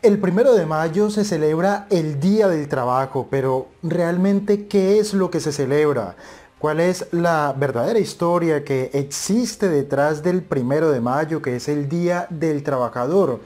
El primero de mayo se celebra el Día del Trabajo, pero ¿realmente qué es lo que se celebra? ¿Cuál es la verdadera historia que existe detrás del primero de mayo, que es el Día del Trabajador?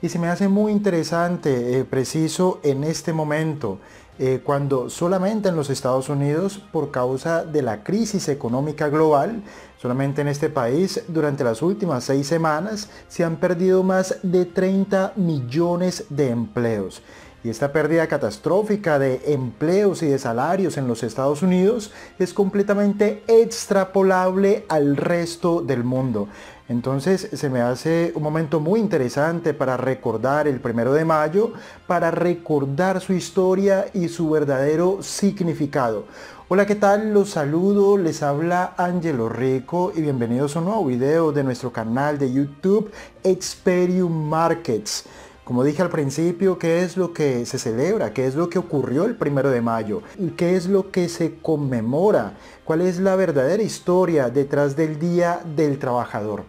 Y se me hace muy interesante, eh, preciso en este momento. Eh, cuando solamente en los Estados Unidos, por causa de la crisis económica global, solamente en este país, durante las últimas seis semanas, se han perdido más de 30 millones de empleos. Y esta pérdida catastrófica de empleos y de salarios en los Estados Unidos es completamente extrapolable al resto del mundo. Entonces se me hace un momento muy interesante para recordar el primero de mayo, para recordar su historia y su verdadero significado. Hola, ¿qué tal? Los saludo, les habla Angelo Rico y bienvenidos a un nuevo video de nuestro canal de YouTube Experium Markets. Como dije al principio, ¿qué es lo que se celebra? ¿Qué es lo que ocurrió el primero de mayo? qué es lo que se conmemora? ¿Cuál es la verdadera historia detrás del Día del Trabajador?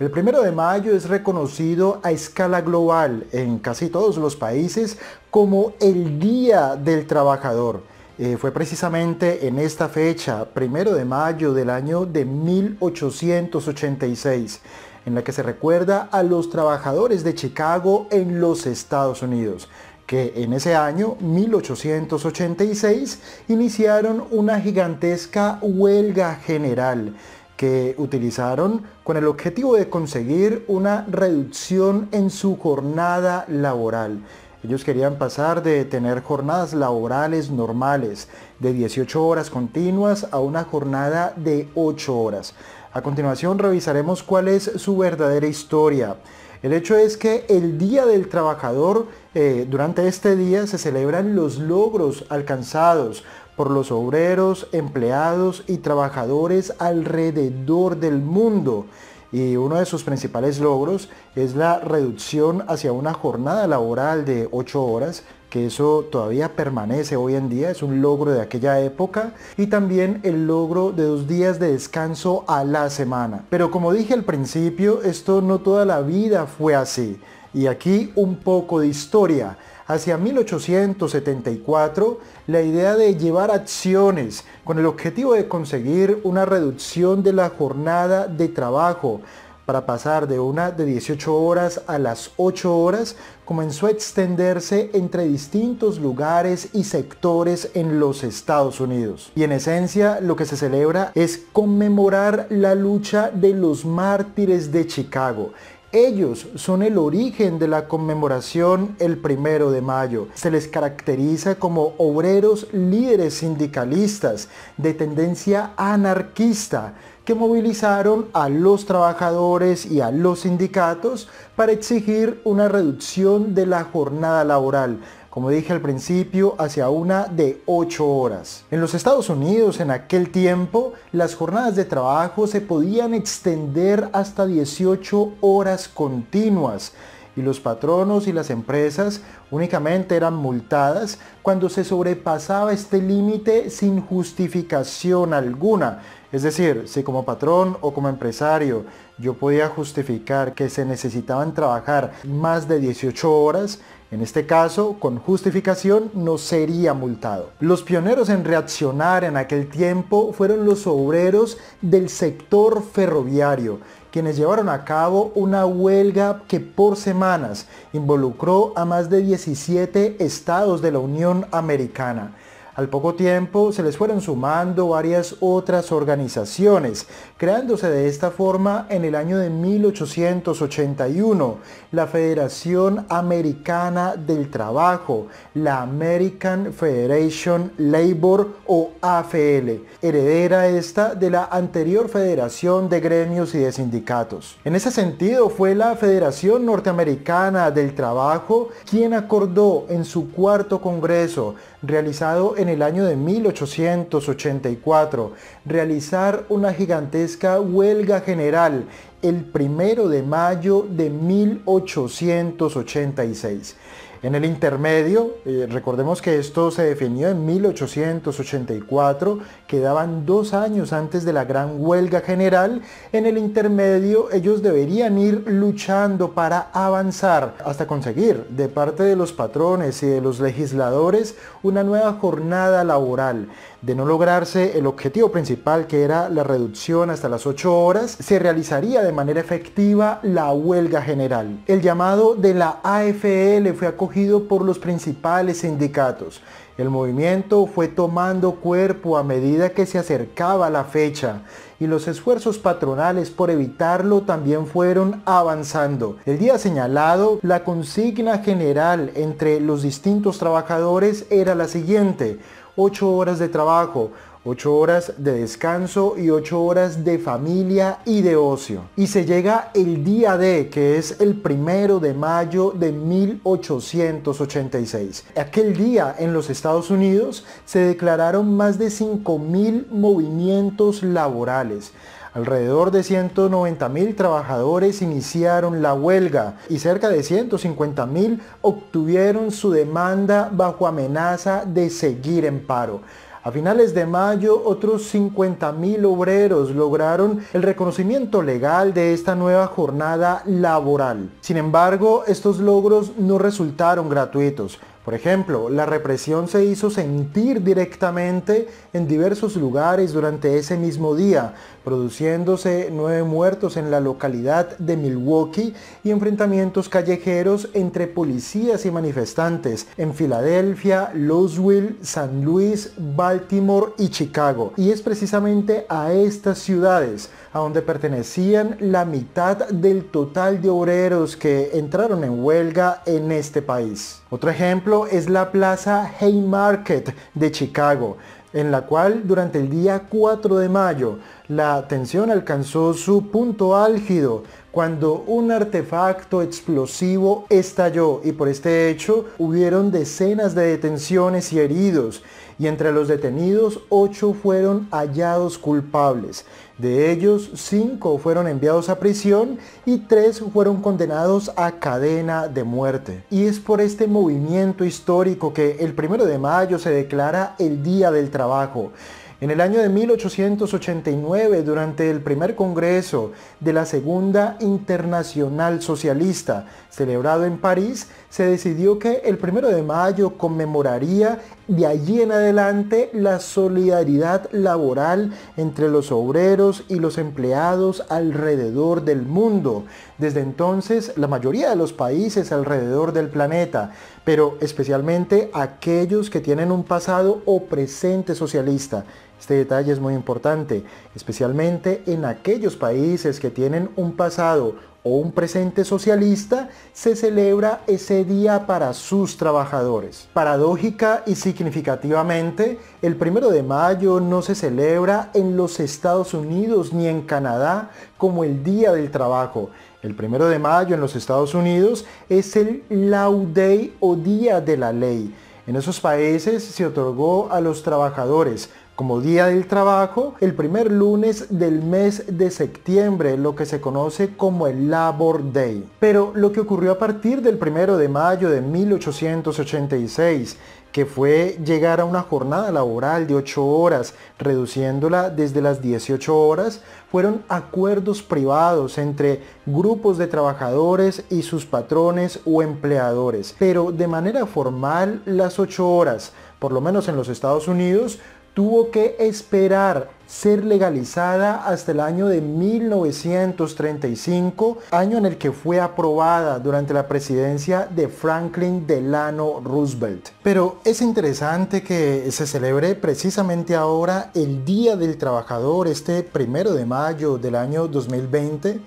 El primero de mayo es reconocido a escala global en casi todos los países como el Día del Trabajador. Eh, fue precisamente en esta fecha, primero de mayo del año de 1886, en la que se recuerda a los trabajadores de Chicago en los Estados Unidos, que en ese año, 1886, iniciaron una gigantesca huelga general que utilizaron con el objetivo de conseguir una reducción en su jornada laboral. Ellos querían pasar de tener jornadas laborales normales de 18 horas continuas a una jornada de 8 horas. A continuación revisaremos cuál es su verdadera historia. El hecho es que el Día del Trabajador, eh, durante este día se celebran los logros alcanzados, por los obreros, empleados y trabajadores alrededor del mundo y uno de sus principales logros es la reducción hacia una jornada laboral de 8 horas, que eso todavía permanece hoy en día, es un logro de aquella época, y también el logro de dos días de descanso a la semana. Pero como dije al principio, esto no toda la vida fue así. Y aquí un poco de historia. Hacia 1874, la idea de llevar acciones con el objetivo de conseguir una reducción de la jornada de trabajo para pasar de una de 18 horas a las 8 horas, comenzó a extenderse entre distintos lugares y sectores en los Estados Unidos. Y en esencia lo que se celebra es conmemorar la lucha de los mártires de Chicago, ellos son el origen de la conmemoración el primero de mayo. Se les caracteriza como obreros líderes sindicalistas de tendencia anarquista que movilizaron a los trabajadores y a los sindicatos para exigir una reducción de la jornada laboral, como dije al principio, hacia una de 8 horas. En los Estados Unidos en aquel tiempo, las jornadas de trabajo se podían extender hasta 18 horas continuas y los patronos y las empresas únicamente eran multadas cuando se sobrepasaba este límite sin justificación alguna. Es decir, si como patrón o como empresario yo podía justificar que se necesitaban trabajar más de 18 horas, en este caso, con justificación no sería multado. Los pioneros en reaccionar en aquel tiempo fueron los obreros del sector ferroviario, quienes llevaron a cabo una huelga que por semanas involucró a más de 17 estados de la Unión Americana. Al poco tiempo se les fueron sumando varias otras organizaciones, creándose de esta forma en el año de 1881 la Federación Americana del Trabajo, la American Federation Labor o AFL, heredera esta de la anterior Federación de Gremios y de Sindicatos. En ese sentido fue la Federación Norteamericana del Trabajo quien acordó en su cuarto Congreso realizado en el año de 1884, realizar una gigantesca huelga general el primero de mayo de 1886. En el intermedio, eh, recordemos que esto se definió en 1884, quedaban dos años antes de la gran huelga general. En el intermedio ellos deberían ir luchando para avanzar hasta conseguir de parte de los patrones y de los legisladores una nueva jornada laboral de no lograrse el objetivo principal, que era la reducción hasta las 8 horas, se realizaría de manera efectiva la huelga general. El llamado de la AFL fue acogido por los principales sindicatos. El movimiento fue tomando cuerpo a medida que se acercaba la fecha y los esfuerzos patronales por evitarlo también fueron avanzando. El día señalado, la consigna general entre los distintos trabajadores era la siguiente. 8 horas de trabajo, 8 horas de descanso y 8 horas de familia y de ocio. Y se llega el día D, que es el primero de mayo de 1886. Aquel día en los Estados Unidos se declararon más de 5.000 movimientos laborales. Alrededor de 190 trabajadores iniciaron la huelga y cerca de 150 mil obtuvieron su demanda bajo amenaza de seguir en paro. A finales de mayo, otros 50.000 obreros lograron el reconocimiento legal de esta nueva jornada laboral. Sin embargo, estos logros no resultaron gratuitos. Por ejemplo, la represión se hizo sentir directamente en diversos lugares durante ese mismo día, produciéndose nueve muertos en la localidad de Milwaukee y enfrentamientos callejeros entre policías y manifestantes en Filadelfia, Louisville, San Luis, Baltimore y Chicago. Y es precisamente a estas ciudades a donde pertenecían la mitad del total de obreros que entraron en huelga en este país. Otro ejemplo es la plaza Haymarket de Chicago, en la cual durante el día 4 de mayo la tensión alcanzó su punto álgido cuando un artefacto explosivo estalló y por este hecho hubieron decenas de detenciones y heridos y entre los detenidos ocho fueron hallados culpables. De ellos cinco fueron enviados a prisión y tres fueron condenados a cadena de muerte. Y es por este movimiento histórico que el primero de mayo se declara el Día del Trabajo. En el año de 1889, durante el primer Congreso de la Segunda Internacional Socialista, celebrado en París, se decidió que el primero de mayo conmemoraría de allí en adelante la solidaridad laboral entre los obreros y los empleados alrededor del mundo. Desde entonces, la mayoría de los países alrededor del planeta, pero especialmente aquellos que tienen un pasado o presente socialista. Este detalle es muy importante, especialmente en aquellos países que tienen un pasado o un presente socialista se celebra ese día para sus trabajadores. Paradójica y significativamente, el primero de mayo no se celebra en los Estados Unidos ni en Canadá como el Día del Trabajo. El primero de mayo en los Estados Unidos es el Law Day o Día de la Ley. En esos países se otorgó a los trabajadores como Día del Trabajo el primer lunes del mes de septiembre, lo que se conoce como el Labor Day. Pero lo que ocurrió a partir del primero de mayo de 1886 que fue llegar a una jornada laboral de 8 horas, reduciéndola desde las 18 horas, fueron acuerdos privados entre grupos de trabajadores y sus patrones o empleadores. Pero de manera formal, las 8 horas, por lo menos en los Estados Unidos, tuvo que esperar ser legalizada hasta el año de 1935, año en el que fue aprobada durante la presidencia de Franklin Delano Roosevelt. Pero es interesante que se celebre precisamente ahora el Día del Trabajador, este primero de mayo del año 2020,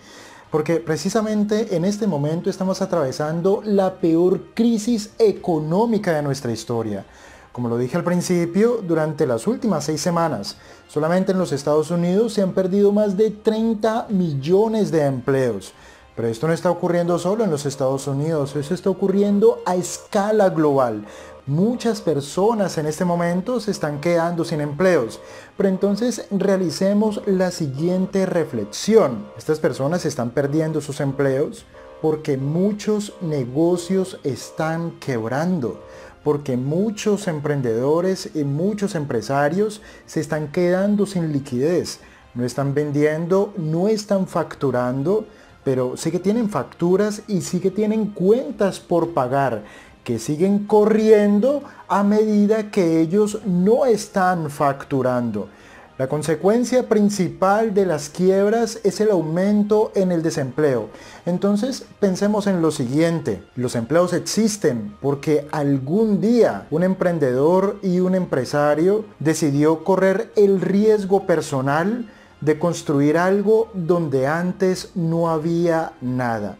porque precisamente en este momento estamos atravesando la peor crisis económica de nuestra historia como lo dije al principio, durante las últimas seis semanas, solamente en los Estados Unidos se han perdido más de 30 millones de empleos. Pero esto no está ocurriendo solo en los Estados Unidos, eso está ocurriendo a escala global. Muchas personas en este momento se están quedando sin empleos. Pero entonces realicemos la siguiente reflexión. Estas personas están perdiendo sus empleos porque muchos negocios están quebrando porque muchos emprendedores y muchos empresarios se están quedando sin liquidez, no están vendiendo, no están facturando, pero sí que tienen facturas y sí que tienen cuentas por pagar que siguen corriendo a medida que ellos no están facturando. La consecuencia principal de las quiebras es el aumento en el desempleo. Entonces pensemos en lo siguiente. Los empleos existen porque algún día un emprendedor y un empresario decidió correr el riesgo personal de construir algo donde antes no había nada.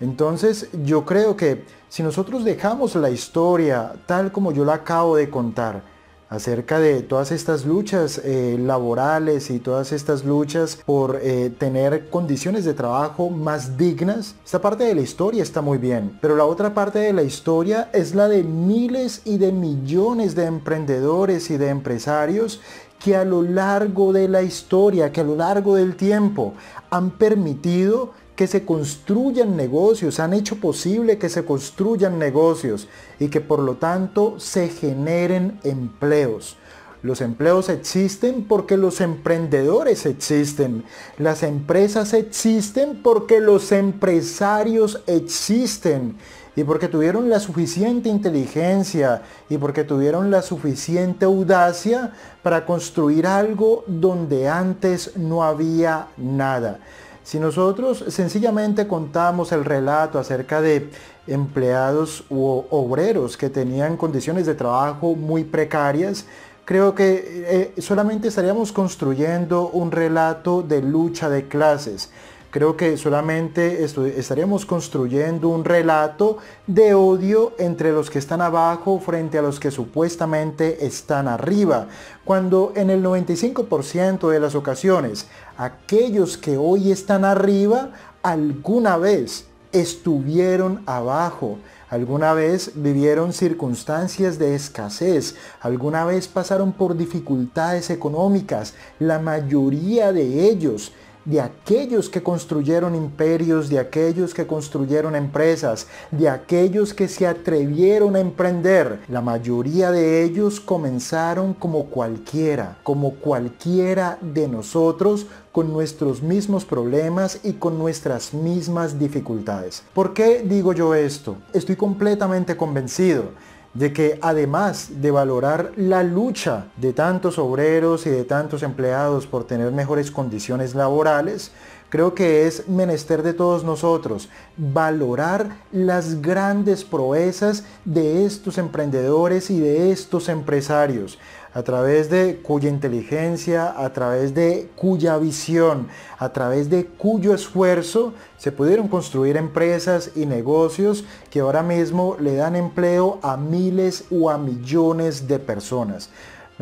Entonces yo creo que si nosotros dejamos la historia tal como yo la acabo de contar, acerca de todas estas luchas eh, laborales y todas estas luchas por eh, tener condiciones de trabajo más dignas. Esta parte de la historia está muy bien, pero la otra parte de la historia es la de miles y de millones de emprendedores y de empresarios que a lo largo de la historia, que a lo largo del tiempo han permitido que se construyan negocios, han hecho posible que se construyan negocios y que por lo tanto se generen empleos. Los empleos existen porque los emprendedores existen. Las empresas existen porque los empresarios existen. Y porque tuvieron la suficiente inteligencia y porque tuvieron la suficiente audacia para construir algo donde antes no había nada. Si nosotros sencillamente contamos el relato acerca de empleados u obreros que tenían condiciones de trabajo muy precarias, creo que eh, eh, solamente estaríamos construyendo un relato de lucha de clases. Creo que solamente estaríamos construyendo un relato de odio entre los que están abajo frente a los que supuestamente están arriba, cuando en el 95% de las ocasiones aquellos que hoy están arriba alguna vez estuvieron abajo, alguna vez vivieron circunstancias de escasez, alguna vez pasaron por dificultades económicas, la mayoría de ellos de aquellos que construyeron imperios, de aquellos que construyeron empresas, de aquellos que se atrevieron a emprender. La mayoría de ellos comenzaron como cualquiera, como cualquiera de nosotros, con nuestros mismos problemas y con nuestras mismas dificultades. ¿Por qué digo yo esto? Estoy completamente convencido de que además de valorar la lucha de tantos obreros y de tantos empleados por tener mejores condiciones laborales, Creo que es menester de todos nosotros valorar las grandes proezas de estos emprendedores y de estos empresarios a través de cuya inteligencia, a través de cuya visión, a través de cuyo esfuerzo se pudieron construir empresas y negocios que ahora mismo le dan empleo a miles o a millones de personas.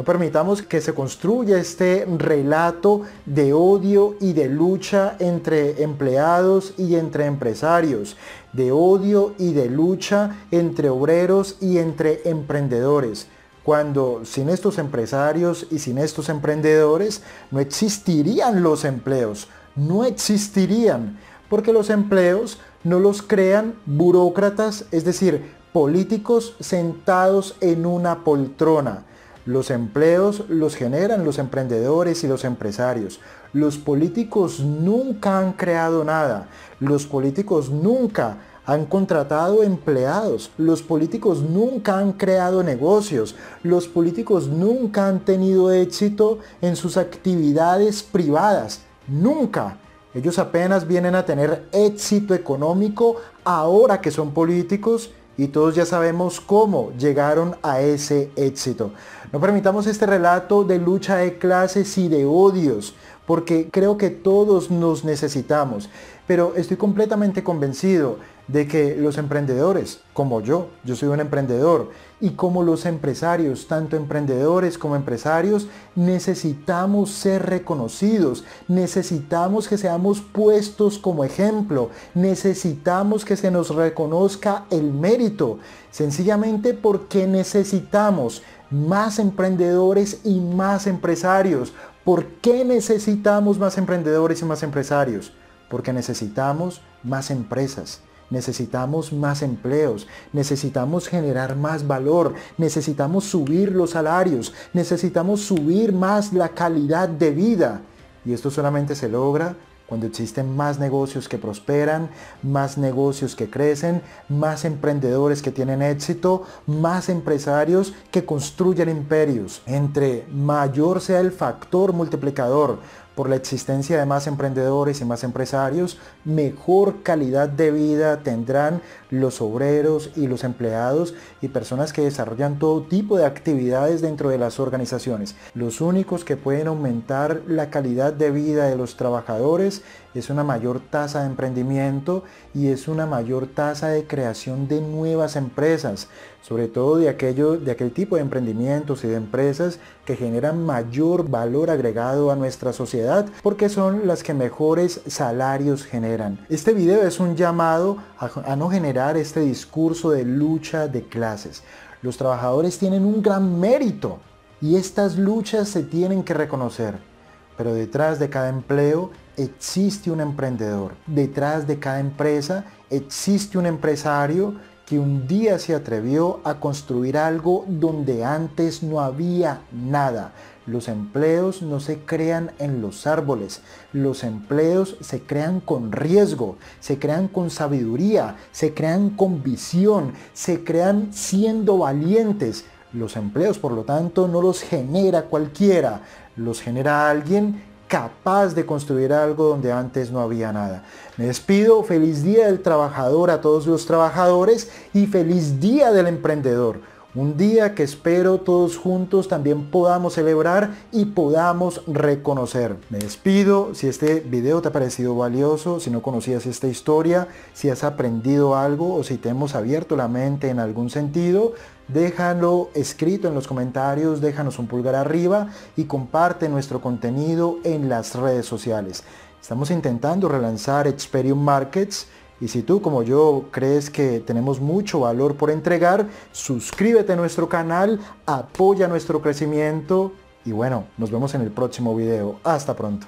No permitamos que se construya este relato de odio y de lucha entre empleados y entre empresarios, de odio y de lucha entre obreros y entre emprendedores cuando sin estos empresarios y sin estos emprendedores no existirían los empleos, no existirían, porque los empleos no los crean burócratas, es decir, políticos sentados en una poltrona, los empleos los generan los emprendedores y los empresarios. Los políticos nunca han creado nada. Los políticos nunca han contratado empleados. Los políticos nunca han creado negocios. Los políticos nunca han tenido éxito en sus actividades privadas. Nunca. Ellos apenas vienen a tener éxito económico ahora que son políticos y todos ya sabemos cómo llegaron a ese éxito. No permitamos este relato de lucha de clases y de odios, porque creo que todos nos necesitamos pero estoy completamente convencido de que los emprendedores, como yo, yo soy un emprendedor, y como los empresarios, tanto emprendedores como empresarios, necesitamos ser reconocidos, necesitamos que seamos puestos como ejemplo, necesitamos que se nos reconozca el mérito, sencillamente porque necesitamos más emprendedores y más empresarios. ¿Por qué necesitamos más emprendedores y más empresarios? porque necesitamos más empresas, necesitamos más empleos, necesitamos generar más valor, necesitamos subir los salarios, necesitamos subir más la calidad de vida. Y esto solamente se logra cuando existen más negocios que prosperan, más negocios que crecen, más emprendedores que tienen éxito, más empresarios que construyen imperios. Entre mayor sea el factor multiplicador, por la existencia de más emprendedores y más empresarios, mejor calidad de vida tendrán los obreros y los empleados y personas que desarrollan todo tipo de actividades dentro de las organizaciones. Los únicos que pueden aumentar la calidad de vida de los trabajadores es una mayor tasa de emprendimiento y es una mayor tasa de creación de nuevas empresas, sobre todo de, de aquel tipo de emprendimientos y de empresas que generan mayor valor agregado a nuestra sociedad porque son las que mejores salarios generan. Este video es un llamado a no generar este discurso de lucha de clases. Los trabajadores tienen un gran mérito y estas luchas se tienen que reconocer pero detrás de cada empleo existe un emprendedor, detrás de cada empresa existe un empresario que un día se atrevió a construir algo donde antes no había nada. Los empleos no se crean en los árboles, los empleos se crean con riesgo, se crean con sabiduría, se crean con visión, se crean siendo valientes. Los empleos, por lo tanto, no los genera cualquiera, los genera alguien capaz de construir algo donde antes no había nada. Me despido, feliz día del trabajador a todos los trabajadores y feliz día del emprendedor. Un día que espero todos juntos también podamos celebrar y podamos reconocer. Me despido. Si este video te ha parecido valioso, si no conocías esta historia, si has aprendido algo o si te hemos abierto la mente en algún sentido, déjalo escrito en los comentarios, déjanos un pulgar arriba y comparte nuestro contenido en las redes sociales. Estamos intentando relanzar Experium Markets y si tú como yo crees que tenemos mucho valor por entregar, suscríbete a nuestro canal, apoya nuestro crecimiento y bueno, nos vemos en el próximo video. Hasta pronto.